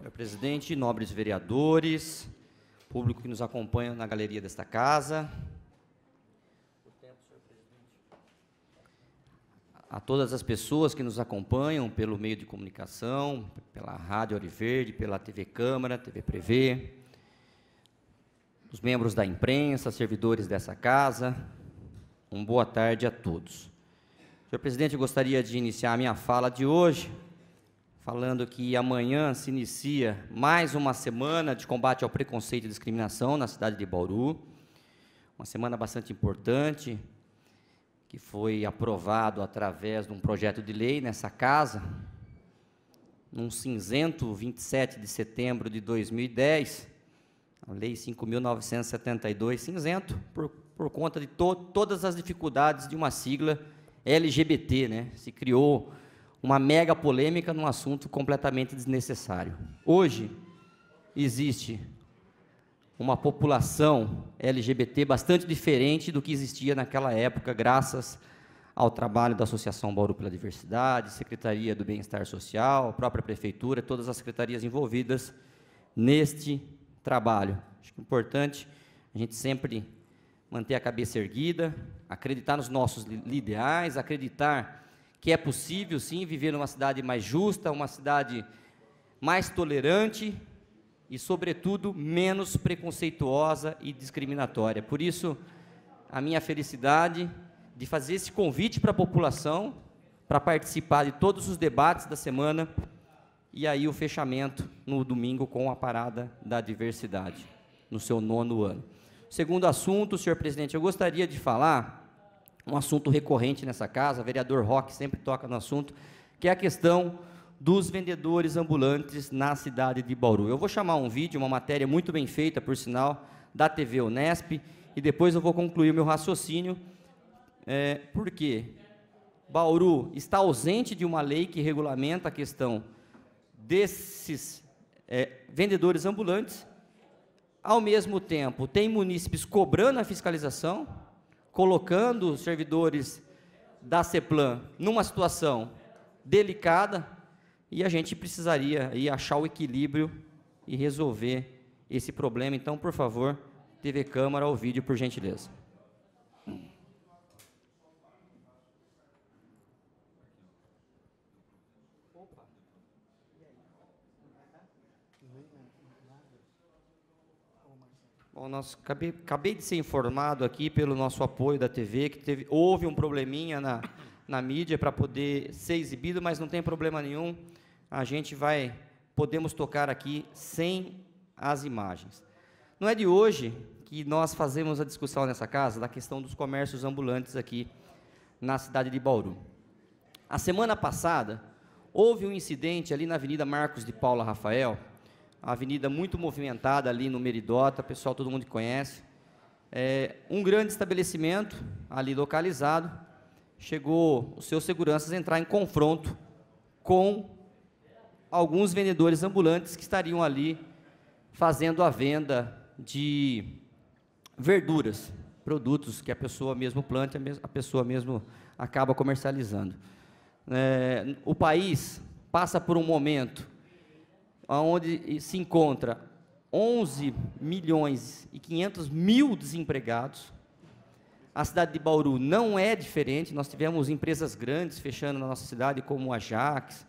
Senhor presidente, nobres vereadores, público que nos acompanha na galeria desta casa, a todas as pessoas que nos acompanham pelo meio de comunicação, pela Rádio Ouro Verde, pela TV Câmara, TV Prevê, os membros da imprensa, servidores dessa casa, uma boa tarde a todos. Senhor presidente, eu gostaria de iniciar a minha fala de hoje falando que amanhã se inicia mais uma semana de combate ao preconceito e discriminação na cidade de Bauru. Uma semana bastante importante, que foi aprovado através de um projeto de lei nessa casa, num cinzento 27 de setembro de 2010, a Lei 5.972, cinzento, por, por conta de to todas as dificuldades de uma sigla LGBT. Né? Se criou uma mega polêmica num assunto completamente desnecessário. Hoje existe uma população LGBT bastante diferente do que existia naquela época, graças ao trabalho da Associação Bauru pela Diversidade, Secretaria do Bem-Estar Social, própria Prefeitura, todas as secretarias envolvidas neste trabalho. Acho que é importante a gente sempre manter a cabeça erguida, acreditar nos nossos ideais, acreditar que é possível, sim, viver numa cidade mais justa, uma cidade mais tolerante e, sobretudo, menos preconceituosa e discriminatória. Por isso, a minha felicidade de fazer esse convite para a população para participar de todos os debates da semana e aí o fechamento no domingo com a parada da diversidade, no seu nono ano. Segundo assunto, senhor presidente, eu gostaria de falar um assunto recorrente nessa casa, o vereador Roque sempre toca no assunto, que é a questão dos vendedores ambulantes na cidade de Bauru. Eu vou chamar um vídeo, uma matéria muito bem feita, por sinal, da TV Unesp, e depois eu vou concluir o meu raciocínio, é, quê? Bauru está ausente de uma lei que regulamenta a questão desses é, vendedores ambulantes, ao mesmo tempo tem munícipes cobrando a fiscalização, colocando os servidores da CEPLAN numa situação delicada e a gente precisaria aí achar o equilíbrio e resolver esse problema. Então, por favor, TV Câmara ao vídeo, por gentileza. Opa. Bom, nós acabei, acabei, de ser informado aqui pelo nosso apoio da TV que teve, houve um probleminha na, na mídia para poder ser exibido, mas não tem problema nenhum. A gente vai podemos tocar aqui sem as imagens. Não é de hoje que nós fazemos a discussão nessa casa da questão dos comércios ambulantes aqui na cidade de Bauru. A semana passada houve um incidente ali na Avenida Marcos de Paula Rafael, avenida muito movimentada ali no Meridota, pessoal, todo mundo conhece. É, um grande estabelecimento ali localizado, chegou os seus seguranças a entrar em confronto com alguns vendedores ambulantes que estariam ali fazendo a venda de verduras, produtos que a pessoa mesmo planta, a pessoa mesmo acaba comercializando. É, o país passa por um momento onde se encontra 11 milhões e 500 mil desempregados. A cidade de Bauru não é diferente, nós tivemos empresas grandes fechando na nossa cidade, como a Jax,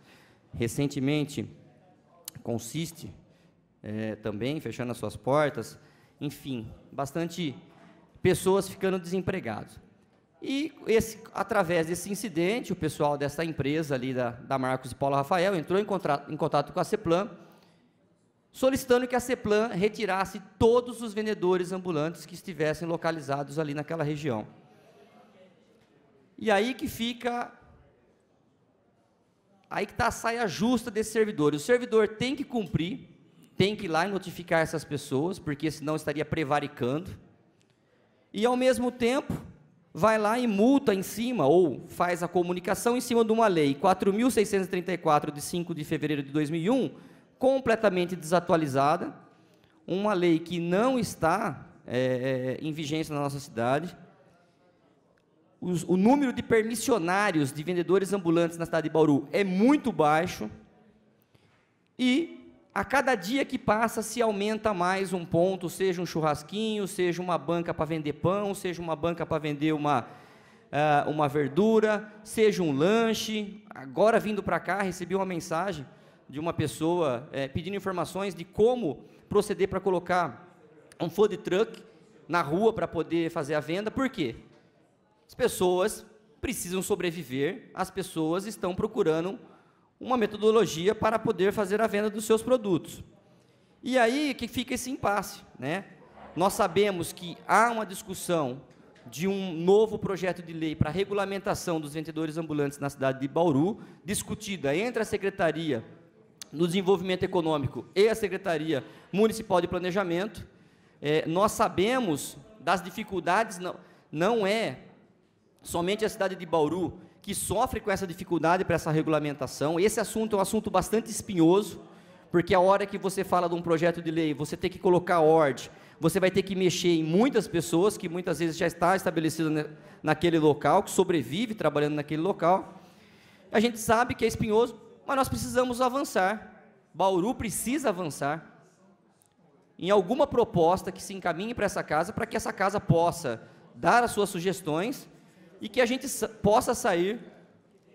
recentemente Consiste é, também fechando as suas portas. Enfim, bastante pessoas ficando desempregadas. E esse, através desse incidente, o pessoal dessa empresa ali da, da Marcos e Paulo Rafael entrou em, contato, em contato com a CEPLAN solicitando que a CEPLAN retirasse todos os vendedores ambulantes que estivessem localizados ali naquela região. E aí que fica. Aí que está a saia justa desse servidor. O servidor tem que cumprir, tem que ir lá e notificar essas pessoas, porque senão estaria prevaricando. E ao mesmo tempo, vai lá e multa em cima, ou faz a comunicação em cima de uma lei 4.634, de 5 de fevereiro de 2001, completamente desatualizada, uma lei que não está é, é, em vigência na nossa cidade. Os, o número de permissionários de vendedores ambulantes na cidade de Bauru é muito baixo. E a cada dia que passa se aumenta mais um ponto, seja um churrasquinho, seja uma banca para vender pão, seja uma banca para vender uma, uh, uma verdura, seja um lanche. Agora vindo para cá, recebi uma mensagem de uma pessoa é, pedindo informações de como proceder para colocar um food truck na rua para poder fazer a venda. Por quê? As pessoas precisam sobreviver, as pessoas estão procurando uma metodologia para poder fazer a venda dos seus produtos. E aí que fica esse impasse, né? Nós sabemos que há uma discussão de um novo projeto de lei para regulamentação dos vendedores ambulantes na cidade de Bauru, discutida entre a Secretaria no desenvolvimento econômico e a Secretaria Municipal de Planejamento. É, nós sabemos das dificuldades, não, não é somente a cidade de Bauru que sofre com essa dificuldade para essa regulamentação. Esse assunto é um assunto bastante espinhoso, porque a hora que você fala de um projeto de lei, você tem que colocar ordem, você vai ter que mexer em muitas pessoas que muitas vezes já está estabelecida naquele local, que sobrevive trabalhando naquele local. A gente sabe que é espinhoso, mas nós precisamos avançar. Bauru precisa avançar em alguma proposta que se encaminhe para essa casa, para que essa casa possa dar as suas sugestões e que a gente possa sair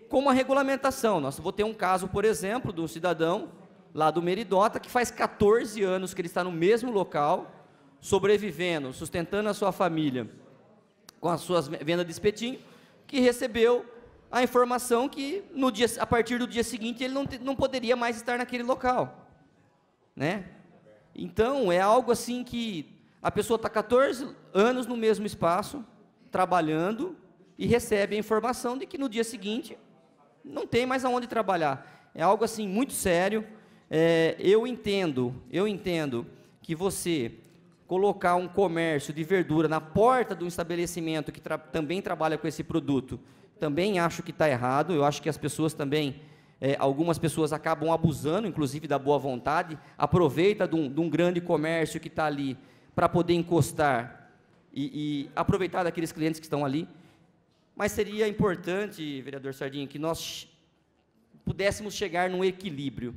com uma regulamentação. Nós vou ter um caso, por exemplo, do cidadão lá do Meridota, que faz 14 anos que ele está no mesmo local, sobrevivendo, sustentando a sua família com as suas vendas de espetinho, que recebeu a informação que no dia, a partir do dia seguinte ele não, não poderia mais estar naquele local. Né? Então, é algo assim que a pessoa está 14 anos no mesmo espaço, trabalhando, e recebe a informação de que no dia seguinte não tem mais aonde trabalhar. É algo assim muito sério. É, eu entendo, eu entendo que você colocar um comércio de verdura na porta de um estabelecimento que tra também trabalha com esse produto também acho que está errado, eu acho que as pessoas também, é, algumas pessoas acabam abusando, inclusive, da boa vontade, aproveita de um, de um grande comércio que está ali para poder encostar e, e aproveitar daqueles clientes que estão ali. Mas seria importante, vereador Sardinha, que nós pudéssemos chegar num equilíbrio.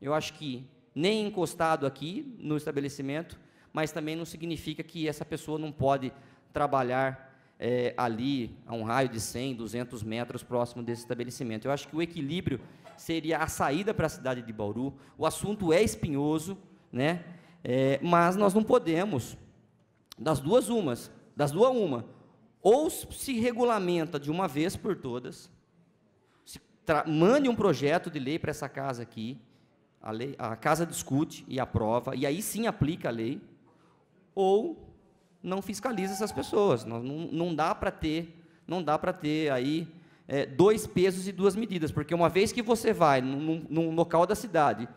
Eu acho que nem encostado aqui no estabelecimento, mas também não significa que essa pessoa não pode trabalhar é, ali a um raio de 100, 200 metros próximo desse estabelecimento. Eu acho que o equilíbrio seria a saída para a cidade de Bauru. O assunto é espinhoso, né? É, mas nós não podemos, das duas umas, das duas uma, ou se regulamenta de uma vez por todas, mande um projeto de lei para essa casa aqui, a, lei, a casa discute e aprova, e aí sim aplica a lei, ou não fiscaliza essas pessoas. Não, não dá para ter, não dá para ter aí é, dois pesos e duas medidas, porque uma vez que você vai num, num local da cidade,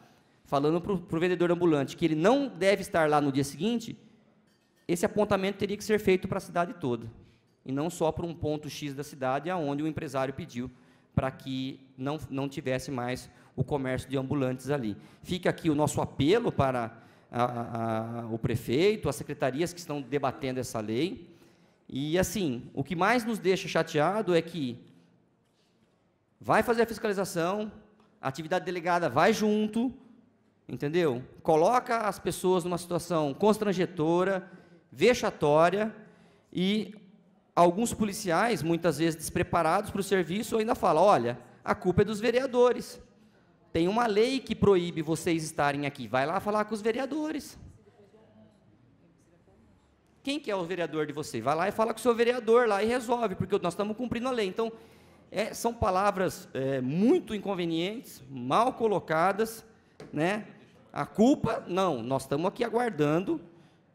falando para o vendedor ambulante que ele não deve estar lá no dia seguinte, esse apontamento teria que ser feito para a cidade toda, e não só para um ponto X da cidade, aonde o empresário pediu para que não, não tivesse mais o comércio de ambulantes ali. Fica aqui o nosso apelo para a, a, o prefeito, as secretarias que estão debatendo essa lei. E assim, o que mais nos deixa chateado é que vai fazer a fiscalização, a atividade delegada vai junto, entendeu? Coloca as pessoas numa situação constrangedora, vexatória e alguns policiais, muitas vezes despreparados para o serviço, ainda falam: olha, a culpa é dos vereadores. Tem uma lei que proíbe vocês estarem aqui. Vai lá falar com os vereadores. Quem que é o vereador de você? Vai lá e fala com o seu vereador lá e resolve, porque nós estamos cumprindo a lei. Então, é, são palavras é, muito inconvenientes, mal colocadas, né? A culpa, não, nós estamos aqui aguardando.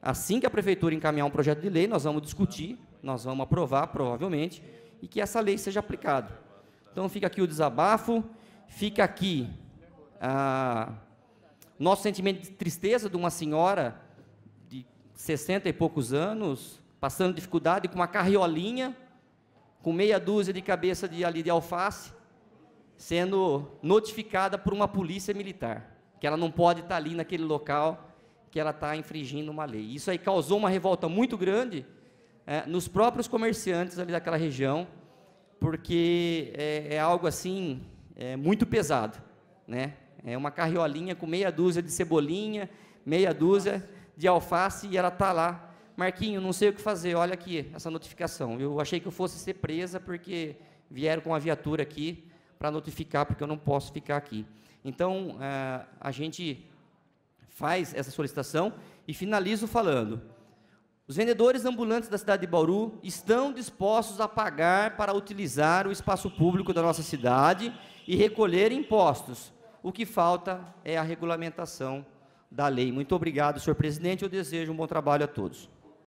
Assim que a prefeitura encaminhar um projeto de lei, nós vamos discutir, nós vamos aprovar, provavelmente, e que essa lei seja aplicada. Então fica aqui o desabafo, fica aqui ah, nosso sentimento de tristeza de uma senhora de 60 e poucos anos, passando dificuldade com uma carriolinha, com meia dúzia de cabeça de, ali de alface, sendo notificada por uma polícia militar, que ela não pode estar ali naquele local, que ela está infringindo uma lei. Isso aí causou uma revolta muito grande é, nos próprios comerciantes ali daquela região, porque é, é algo assim é, muito pesado, né? É uma carriolinha com meia dúzia de cebolinha, meia dúzia de alface e ela está lá. Marquinho, não sei o que fazer, olha aqui essa notificação. Eu achei que eu fosse ser presa porque vieram com a viatura aqui para notificar, porque eu não posso ficar aqui. Então, a, eh, a gente faz essa solicitação e finalizo falando. Os vendedores ambulantes da cidade de Bauru estão dispostos a pagar para utilizar o espaço público da nossa cidade e recolher impostos, o que falta é a regulamentação da lei. Muito obrigado, senhor presidente. Eu desejo um bom trabalho a todos.